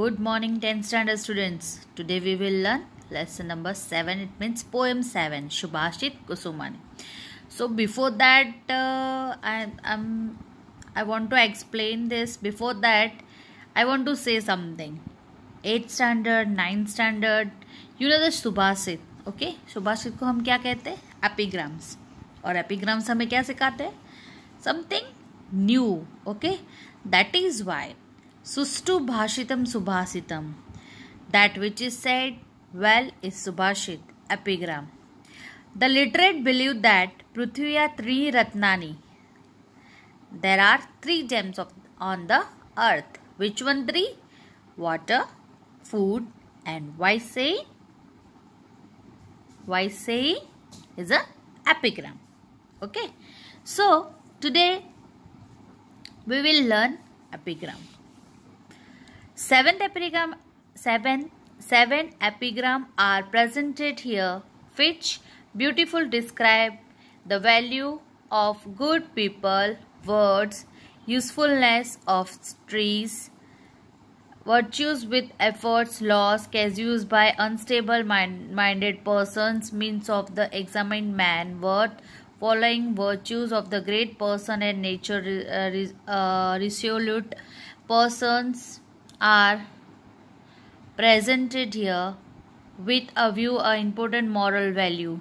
Good morning tenth standard students today we will learn lesson number seven it means poem seven Subhashit Kusumani so before that I I want to explain this before that I want to say something eight standard ninth standard you know the subhashit okay subhashit को हम क्या कहते हैं एपीग्राम्स और एपीग्राम्स हमें क्या सिखाते हैं something new okay that is why sushtu bhashit subhashit that which is said well is subhashit epigram the literate believe that prithvi are three ratna there are three gems of on the earth which one three water food and वाइसे वाइसेई is epigram okay so today we will learn epigram Seven epigram, seven, seven epigram are presented here which beautiful describe the value of good people, words, usefulness of trees, virtues with efforts, laws, casus by unstable mind minded persons, means of the examined man, worth, following virtues of the great person and nature uh, uh, resolute persons, are presented here with a view a important moral value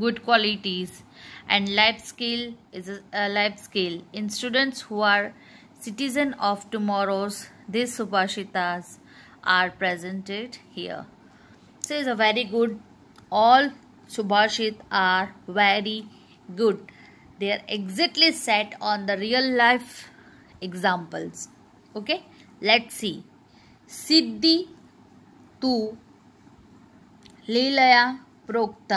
good qualities and life skill is a life skill in students who are citizen of tomorrow's these subashitas are presented here so is a very good all subhashit are very good they are exactly set on the real life examples okay let's see सिद्धि तू लीलया प्रोक्त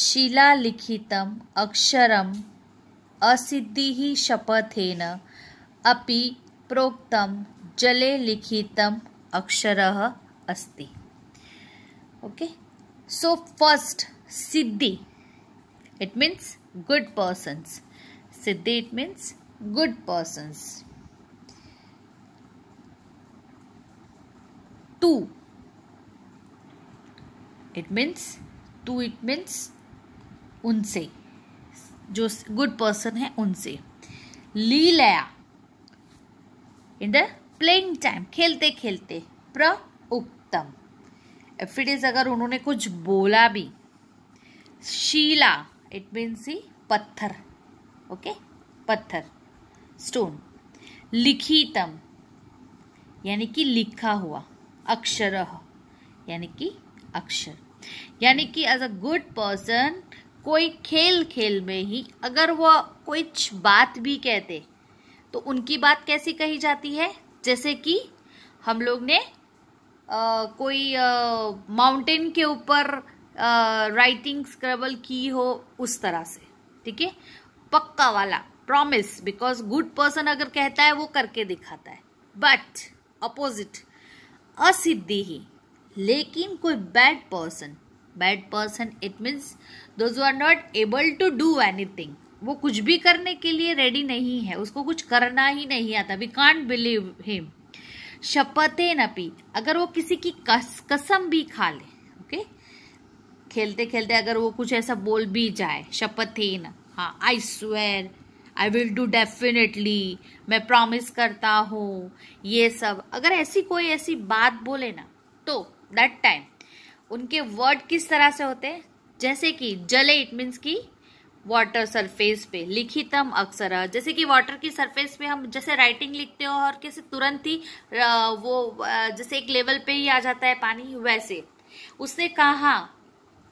शिलालिखित अक्षर असिद्धि ही शपथेन अपि प्रोक्तम जले लिखितम अक्षर अस्ति ओके सो फर्स्ट सिद्धि इट मीन्स गुड पर्सन्स सिद्धि it means good persons tu it means tu it means उनसे जो गुड पर्सन है उनसे ली लया इन द प्लेइंग टाइम खेलते खेलते प्र उत्तम इफ इट इज अगर उन्होंने कुछ बोला भी शीला इट मीन्स ही पत्थर ओके okay? पत्थर स्टोन लिखीतम यानी कि लिखा हुआ अक्षर यानी कि अक्षर यानी कि एज अ गुड पर्सन कोई खेल खेल में ही अगर वह कुछ बात भी कहते तो उनकी बात कैसी कही जाती है जैसे कि हम लोग ने आ, कोई माउंटेन के ऊपर राइटिंग स्क्रबल की हो उस तरह से ठीक है पक्का वाला प्रॉमिस बिकॉज गुड पर्सन अगर कहता है वो करके दिखाता है बट अपोजिट असिद्धि ही लेकिन कोई bad person bad person it means those are not able to do anything वो कुछ भी करने के लिए रेडी नहीं है उसको कुछ करना ही नहीं आता वी कॉन्ट बिलीव हिम शपथे न पी अगर वो किसी की कस, कसम भी खा ले ओके खेलते खेलते अगर वो कुछ ऐसा बोल भी जाए शपथे न हाँ I swear I will do definitely मैं प्रॉमिस करता हूँ ये सब अगर ऐसी कोई ऐसी बात बोले ना तो दैट टाइम उनके वर्ड किस तरह से होते हैं जैसे कि जले इट मीन्स की वाटर सरफेस पे लिखितम अक्सर जैसे कि वाटर की सरफेस पे हम जैसे राइटिंग लिखते हो और कैसे तुरंत ही वो जैसे एक लेवल पे ही आ जाता है पानी वैसे उसने कहा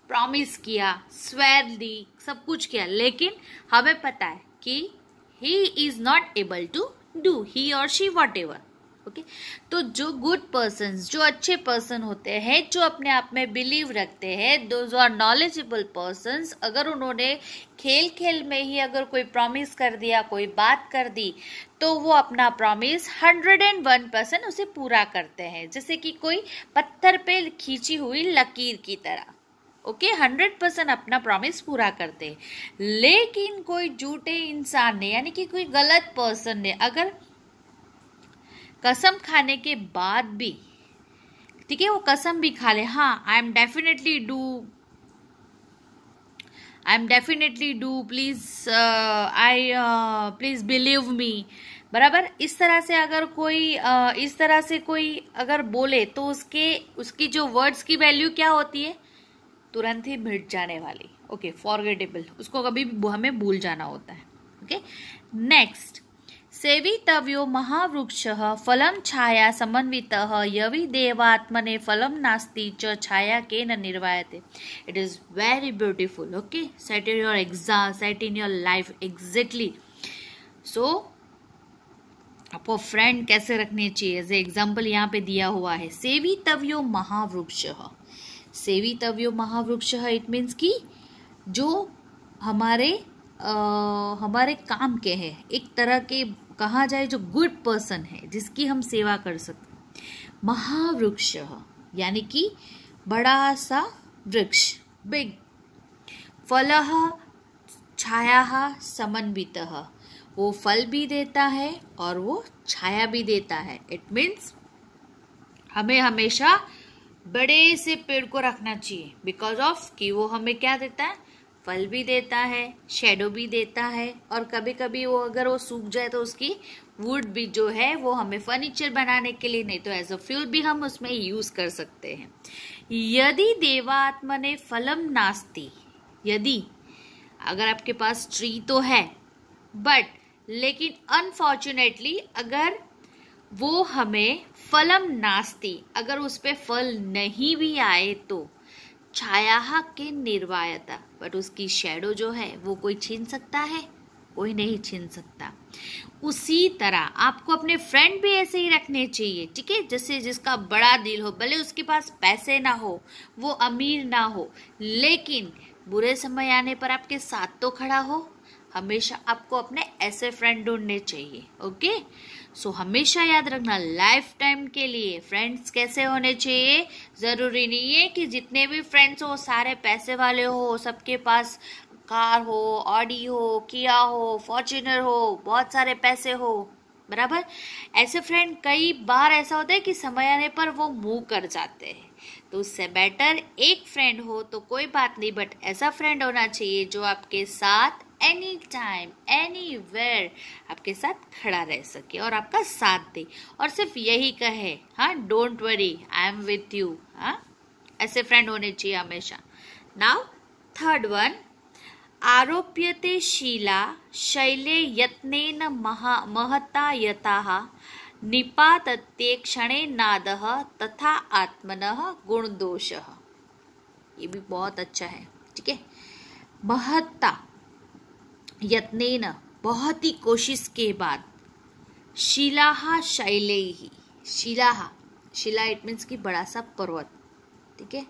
प्रॉमिस किया स्वेर दी सब कुछ किया लेकिन हमें पता है कि he is not able to do he और शी वॉट एवर ओके तो जो गुड पर्सन जो अच्छे पर्सन होते हैं जो अपने आप में बिलीव रखते हैं दो जो आर नॉलेजेबल पर्सन अगर उन्होंने खेल खेल में ही अगर कोई प्रॉमिस कर दिया कोई बात कर दी तो वो अपना promise hundred and one percent उसे पूरा करते हैं जैसे कि कोई पत्थर पे खींची हुई लकीर की तरह ओके हंड्रेड परसेंट अपना प्रॉमिस पूरा करते लेकिन कोई झूठे इंसान ने यानी कि कोई गलत पर्सन ने अगर कसम खाने के बाद भी ठीक है वो कसम भी खा ले हाँ I am definitely do I am definitely do please I please believe me बराबर इस तरह से अगर कोई uh, इस तरह से कोई अगर बोले तो उसके उसकी जो वर्ड्स की वैल्यू क्या होती है तुरंत ही मिट जाने वाली ओके फॉरगेटेबल उसको कभी हमें भूल जाना होता है ओके नेक्स्ट तव्यो महावृक्ष फलम छाया समन्वित यवि देवात्मने फलम नास्ति च छाया के न निर्वायते it is very beautiful okay set in your exam set in your life exactly so आपको फ्रेंड कैसे रखने चाहिए एज एग्जाम्पल यहाँ पे दिया हुआ है सेवितव्यो महावृक्ष सेवितव्यो महावृक्ष है इट मीन्स कि जो हमारे आ, हमारे काम के हैं एक तरह के कहा जाए जो गुड पर्सन है जिसकी हम सेवा कर सकते महावृक्ष यानी कि बड़ा सा वृक्ष बिग फल छाया समन्वित वो फल भी देता है और वो छाया भी देता है इट मीन्स हमें हमेशा बड़े से पेड़ को रखना चाहिए बिकॉज ऑफ कि वो हमें क्या देता है फल भी देता है शेडो भी देता है और कभी कभी वो अगर वो सूख जाए तो उसकी वुड भी जो है वो हमें फर्नीचर बनाने के लिए नहीं तो एज अ फ्यूल भी हम उसमें यूज कर सकते हैं यदि देवात्मा ने फलम नास्ती यदि अगर आपके पास ट्री तो है बट लेकिन अनफॉर्चुनेटली अगर वो हमें फलम नास्ति अगर उस पर फल नहीं भी आए तो छाया के निर्वायता बट उसकी शेडो जो है वो कोई छीन सकता है कोई नहीं छीन सकता उसी तरह आपको अपने फ्रेंड भी ऐसे ही रखने चाहिए ठीक है जैसे जिसका बड़ा दिल हो भले उसके पास पैसे ना हो वो अमीर ना हो लेकिन बुरे समय आने पर आपके साथ तो खड़ा हो हमेशा आपको अपने ऐसे फ्रेंड ढूंढने चाहिए ओके सो so, हमेशा याद रखना लाइफ टाइम के लिए फ्रेंड्स कैसे होने चाहिए ज़रूरी नहीं है कि जितने भी फ्रेंड्स हो सारे पैसे वाले हो सबके पास कार हो ऑडी हो किया हो फॉर्चुनर हो बहुत सारे पैसे हो बराबर ऐसे फ्रेंड कई बार ऐसा होता है कि समय आने पर वो मूव कर जाते हैं तो उससे बेटर एक फ्रेंड हो तो कोई बात नहीं बट ऐसा फ्रेंड होना चाहिए जो आपके साथ एनी टाइम एनी वेयर आपके साथ खड़ा रह सके और आपका साथ दे और सिर्फ यही कहे हाँ don't worry I am with you हाँ ऐसे फ्रेंड होने चाहिए हमेशा नाउ थर्ड वन आरोप्यते शीला शैले यत्नेन महा महता यता निपातत्ये क्षणे नाद तथा आत्मन गुण दोष ये भी बहुत अच्छा है ठीक है महत्ता यत्न बहुत ही कोशिश के बाद शिलाहा शैले ही शिलाहा शिला इट मीन्स की बड़ा सा पर्वत ठीक है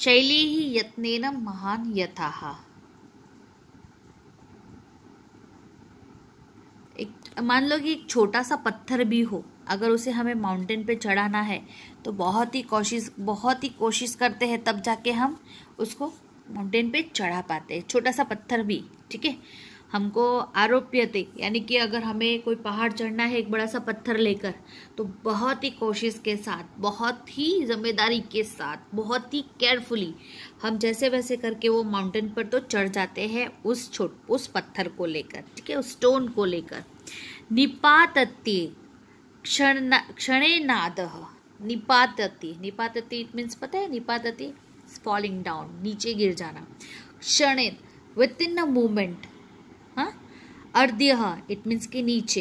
शैली ही यत्न महान यथाहा एक मान लो कि एक छोटा सा पत्थर भी हो अगर उसे हमें माउंटेन पे चढ़ाना है तो बहुत ही कोशिश बहुत ही कोशिश करते हैं तब जाके हम उसको माउंटेन पे चढ़ा पाते हैं छोटा सा पत्थर भी ठीक है हमको आरोप्य थे यानी कि अगर हमें कोई पहाड़ चढ़ना है एक बड़ा सा पत्थर लेकर तो बहुत ही कोशिश के साथ बहुत ही ज़िम्मेदारी के साथ बहुत ही केयरफुली हम जैसे वैसे करके वो माउंटेन पर तो चढ़ जाते हैं उस छोट उस पत्थर को लेकर ठीक है उस स्टोन को लेकर निपात क्षण क्षणे नाद निपात निपात इट मीन्स पता है निपातती फॉलिंग डाउन नीचे गिर जाना क्षणित विद इन अ मोमेंट अर्ध्य इट मीन्स के नीचे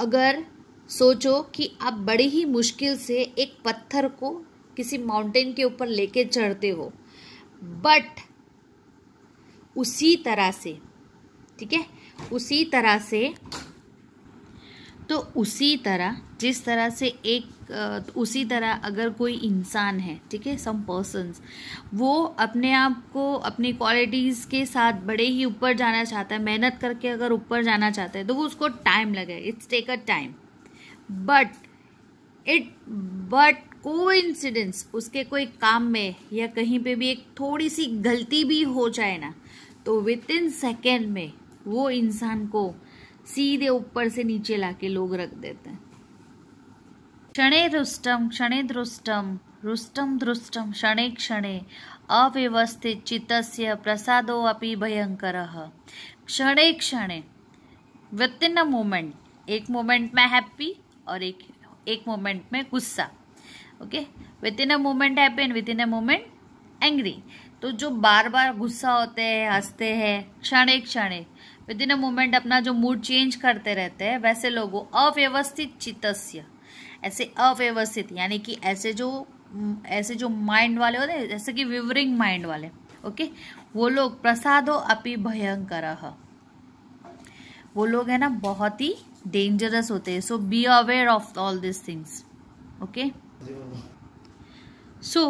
अगर सोचो कि आप बड़ी ही मुश्किल से एक पत्थर को किसी माउंटेन के ऊपर लेके चढ़ते हो बट उसी तरह से ठीक है उसी तरह से तो उसी तरह जिस तरह से एक उसी तरह अगर कोई इंसान है ठीक है सम पर्सनस वो अपने आप को अपनी क्वालिटीज़ के साथ बड़े ही ऊपर जाना चाहता है मेहनत करके अगर ऊपर जाना चाहता है तो वो उसको टाइम लगे it's take a time but it but को इंसिडेंस उसके कोई काम में या कहीं पे भी एक थोड़ी सी गलती भी हो जाए ना तो विद इन सेकेंड में वो इंसान को सीधे ऊपर से नीचे लाके लोग रख देते हैं क्षणे रुष्टम क्षणे दृष्टम रुष्टम दृष्टम क्षणे क्षणे अव्यवस्थित चित्तस्य प्रसादो अपि भयंकर क्षणे क्षणे विद इन अ मोमेंट एक मोमेंट में हैप्पी और एक एक मोमेंट में गुस्सा okay within a moment happy and within a moment angry तो जो बार बार गुस्सा होते हैं हंसते हैं क्षणे क्षणे विद इन अ मोमेंट अपना जो मूड चेंज करते रहते हैं वैसे लोगों अव्यवस्थित चितस्य ऐसे अव्यवस्थित यानी कि ऐसे जो ऐसे जो माइंड वाले होते हैं जैसे कि विवरिंग माइंड वाले ओके वो लोग प्रसादो अपि भयंकर वो लोग है ना बहुत ही डेंजरस होते हैं so be aware of all this things okay so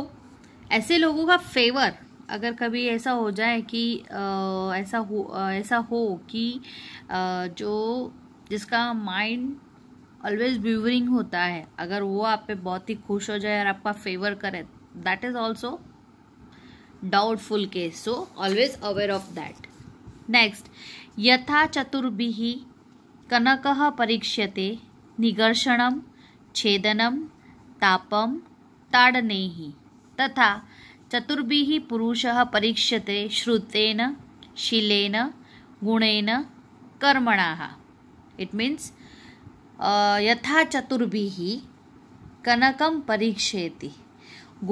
ऐसे लोगों का फेवर अगर कभी ऐसा हो जाए कि आ, ऐसा हो आ, ऐसा हो कि आ, जो जिसका माइंड ऑलवेज व्यूवरिंग होता है अगर वो आप पे बहुत ही खुश हो जाए और आपका फेवर करे that is also doubtful case so always aware of that next यथा चतुर्भि कनक परीक्ष्यते निघर्षण छेदनम तापम ताड़ने ही तथा चतुर्भ पुरुष परीक्षते श्रुतेन शीलन गुणेन कर्मण इट मीन्स यथा चतुर्भ कनकम परीक्षेति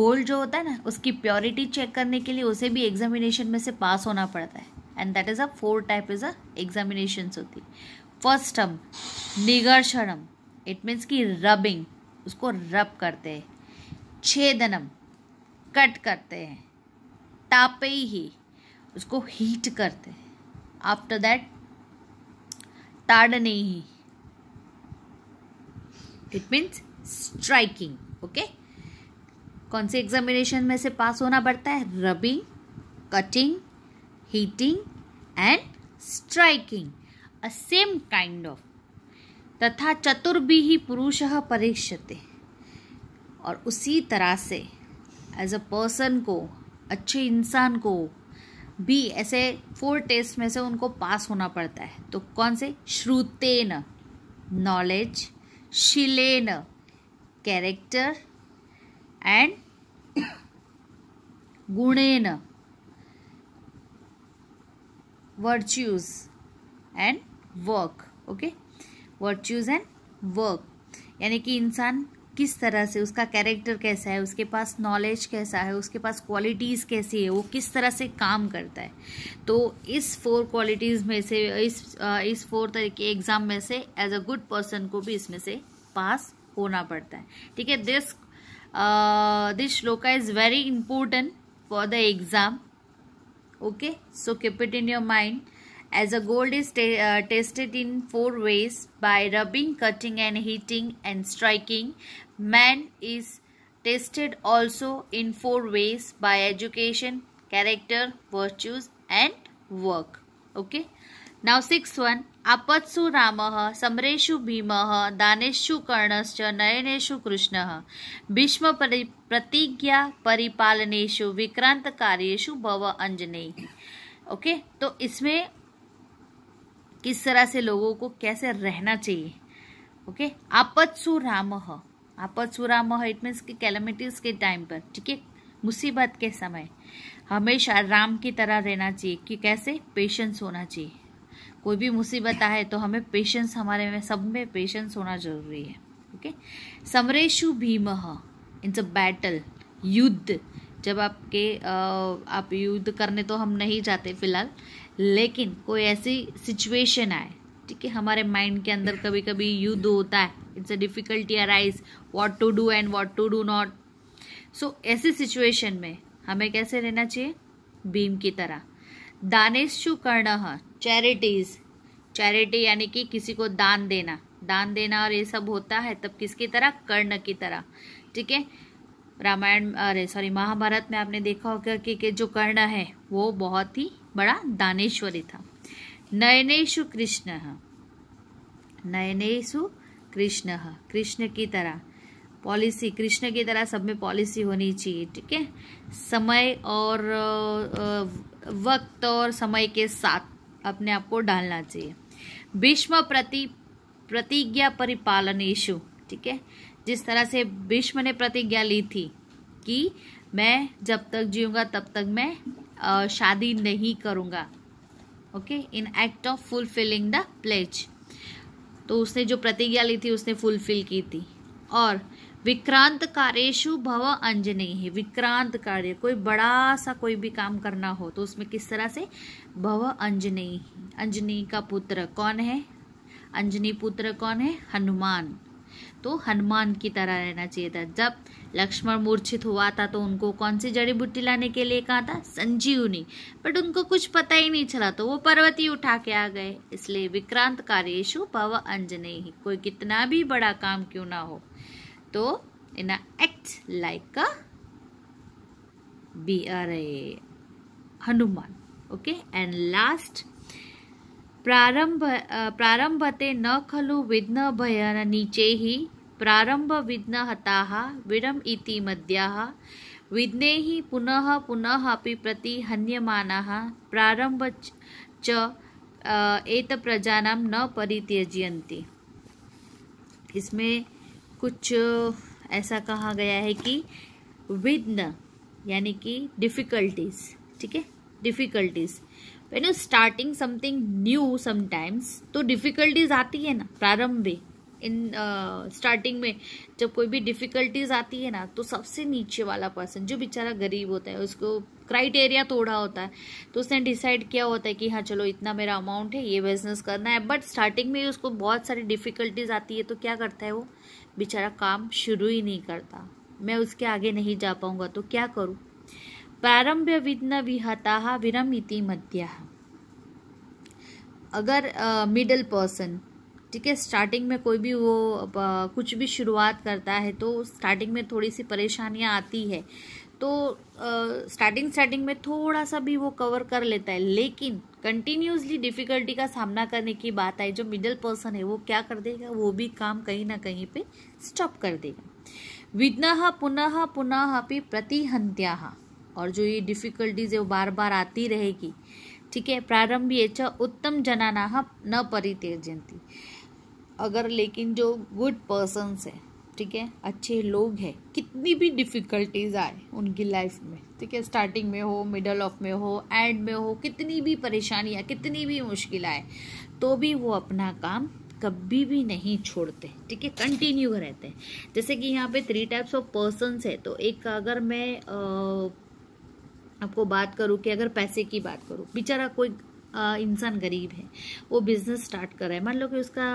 गोल्ड जो होता है ना उसकी प्योरिटी चेक करने के लिए उसे भी एग्जामिनेशन में से पास होना पड़ता है and that is a four type is a examination होती फर्स्टम निगर्षणम इट मीन्स की रबिंग उसको रब करते हैं छेदनम कट करते हैं तापे ही उसको हीट करते हैं आफ्टर दैट ताड़ने ही इट मीन्स स्ट्राइकिंग ओके कौन से एग्जामिनेशन में से पास होना पड़ता है rubbing cutting heating and striking a same kind of तथा चतुर्भी ही पुरुष परीक्षते और उसी तरह से एज अ पर्सन को अच्छे इंसान को भी ऐसे फोर टेस्ट में से उनको पास होना पड़ता है तो कौन से श्रुतेन नॉलेज शिलेन कैरेक्टर एंड गुणेन virtues and work okay virtues and work यानी कि इंसान किस तरह से उसका कैरेक्टर कैसा है उसके पास नॉलेज कैसा है उसके पास क्वालिटीज़ कैसी है वो किस तरह से काम करता है तो इस फोर क्वालिटीज़ में से इस इस फोर तरीके एग्ज़ाम में से एज अ गुड पर्सन को भी इसमें से पास होना पड़ता है ठीक है this this shloka is very important for the exam okay so keep it in your mind as a gold is uh, tested in four ways by rubbing cutting and heating and striking man is tested also in four ways by education character virtues and work okay now sixth one आपत्सु राम समरेशु भीम दानेशु कर्णश्च नयनेशु कृष्ण भीष्म प्रतिज्ञा परिपालनेशु विक्रांत कार्येशु भव Anjaneya okay तो इसमें किस तरह से लोगों को कैसे रहना चाहिए ओके आपत्सु राम आपत्सु राम इट मीन्स कि कैलमिटीज के टाइम पर ठीक है मुसीबत के समय हमेशा राम की तरह रहना चाहिए कि कैसे पेशेंस होना चाहिए कोई भी मुसीबत आए तो हमें पेशेंस हमारे में सब में पेशेंस होना जरूरी है ओके समरेशु भीम इन अ बैटल युद्ध जब आपके आप युद्ध करने तो हम नहीं जाते फिलहाल लेकिन कोई ऐसी सिचुएशन आए ठीक है हमारे माइंड के अंदर कभी कभी युद्ध होता है it's a difficulty arise what to do and what to do not so ऐसी सिचुएशन में हमें कैसे रहना चाहिए भीम की तरह दानेशु कर्ण चैरिटीज चैरिटी यानी कि किसी को दान देना दान देना और ये सब होता है तब किसकी तरह कर्ण की तरह ठीक है रामायण अरे सॉरी महाभारत में आपने देखा होगा कि, कि जो कर्ण है वो बहुत ही बड़ा दानेश्वरी था नयनेशु कृष्ण नयनेशु कृष्ण कृष्ण की तरह पॉलिसी कृष्ण की तरह सब में पॉलिसी होनी चाहिए ठीक है समय और वक्त और समय के साथ अपने आप को डालना चाहिए भीष्म प्रति प्रतिज्ञा परिपालनेशु ठीक है जिस तरह से भीष्म ने प्रतिज्ञा ली थी कि मैं जब तक जीऊँगा तब तक मैं शादी नहीं करूँगा okay in act of fulfilling the pledge तो उसने जो प्रतिज्ञा ली थी उसने फुलफिल की थी और विक्रांत कार्यशु भव अंजनी है विक्रांत कार्य कोई बड़ा सा कोई भी काम करना हो तो उसमें किस तरह से भव अंजनी अंजनी का पुत्र कौन है अंजनी पुत्र कौन है हनुमान तो हनुमान की तरह रहना चाहिए था जब लक्ष्मण मूर्छित हुआ था तो उनको कौन सी जड़ी बूटी लाने के लिए कहा था संजीवनी बट उनको कुछ पता ही नहीं चला तो वो पर्वत ही उठा के आ गए इसलिए विक्रांत कार्यशु भव अंजने ही कोई कितना भी बड़ा काम क्यों ना हो तो in act like a B R A Hanuman okay and last प्रारंभ प्रारंभते न खलु विघ्न भयन नीचे ही प्रारम्भविघ्नहताः विरम इति विघ्ने विघ्नैः पुनः पुनः अपि हन्यम प्रारंभ च प्रजा न परित्यज्यन्ति इसमें कुछ ऐसा कहा गया है कि विघ्न यानी कि डिफ़िकल्टीज़ ठीक है difficulties when you starting something new sometimes तो डिफ़िकल्टीज़ आती है ना प्रारंभ में इन स्टार्टिंग uh, में जब कोई भी डिफ़िकल्टीज आती है ना तो सबसे नीचे वाला पर्सन जो बेचारा गरीब होता है उसको क्राइटेरिया तोड़ा होता है तो उसने डिसाइड किया होता है कि हाँ चलो इतना मेरा अमाउंट है ये बिजनेस करना है बट स्टार्टिंग में उसको बहुत सारी डिफ़िकल्टीज आती है तो क्या करता है वो बेचारा काम शुरू ही नहीं करता मैं उसके आगे नहीं जा पाऊँगा तो क्या करूँ प्रारंभ विघ्न विहता विरमिति मध्य अगर मिडल uh, पर्सन ठीक है स्टार्टिंग में कोई भी वो कुछ भी शुरुआत करता है तो स्टार्टिंग में थोड़ी सी परेशानियाँ आती है तो स्टार्टिंग uh, स्टार्टिंग में थोड़ा सा भी वो कवर कर लेता है लेकिन कंटिन्यूसली डिफ़िकल्टी का सामना करने की बात आई जो मिडिल पर्सन है वो क्या कर देगा वो भी काम कहीं ना कहीं पे स्टॉप कर देगा विघ्न पुनः पुनः भी प्रतिहंत्या और जो ये डिफ़िकल्टीज है वो बार बार आती रहेगी ठीक है प्रारंभ ये उत्तम जनाना न परित्यजंती अगर लेकिन जो गुड पर्सनस हैं ठीक है अच्छे लोग हैं कितनी भी डिफ़िकल्टीज आए उनकी लाइफ में ठीक है स्टार्टिंग में हो मिडल ऑफ में हो एंड में हो कितनी भी परेशानियाँ कितनी भी मुश्किल आए तो भी वो अपना काम कभी भी नहीं छोड़ते ठीक है कंटिन्यू रहते हैं जैसे कि यहाँ पे थ्री टाइप्स ऑफ पर्सनस है तो एक अगर मैं आ, आपको बात करूँ कि अगर पैसे की बात करूँ बेचारा कोई इंसान गरीब है वो बिज़नेस स्टार्ट कर रहा है मान लो कि उसका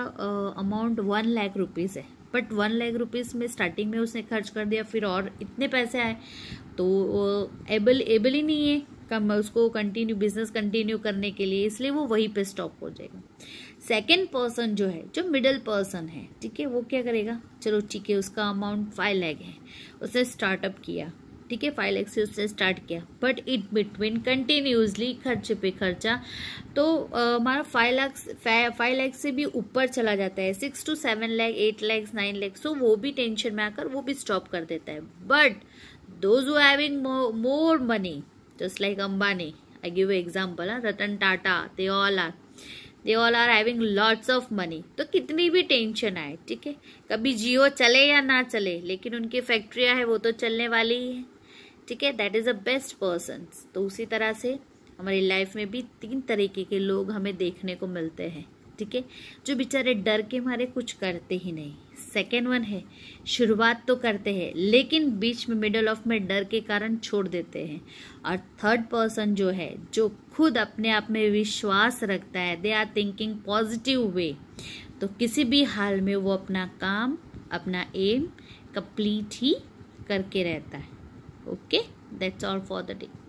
अमाउंट वन लाख रुपीज़ है बट वन लाख रुपीज़ में स्टार्टिंग में उसने खर्च कर दिया फिर और इतने पैसे आए तो एबल एबल ही नहीं है कम उसको कंटिन्यू बिजनेस कंटिन्यू करने के लिए इसलिए वो वहीं पे स्टॉप हो जाएगा सेकेंड पर्सन जो है जो मिडल पर्सन है ठीक है वो क्या करेगा चलो ठीक है उसका अमाउंट फाइव लैख है उसने स्टार्टअप किया ठीक है फाइल एक्सेल से स्टार्ट किया बट इट बिटवीन कंटिन्यूसली खर्चे पे खर्चा तो हमारा फाइव लाख फाइव लाख से भी ऊपर चला जाता है six to seven lakh eight lakhs nine lakhs so वो भी टेंशन में आकर वो भी स्टॉप कर देता है but those who having more money just like Ambani I give example Ratan Tata they all are they all are having lots of money तो कितनी भी टेंशन आए ठीक है कभी जियो चले या ना चले लेकिन उनकी फैक्ट्रियाँ है वो तो चलने वाली ही है ठीक है that is a best person तो उसी तरह से हमारी लाइफ में भी तीन तरीके के लोग हमें देखने को मिलते हैं ठीक है जो बेचारे डर के मारे कुछ करते ही नहीं सेकेंड वन है शुरुआत तो करते हैं लेकिन बीच में मिडल ऑफ में डर के कारण छोड़ देते हैं और थर्ड पर्सन जो है जो खुद अपने आप में विश्वास रखता है they are thinking positive way तो किसी भी हाल में वो अपना काम अपना एम कंप्लीट ही करके रहता है okay that's all for the day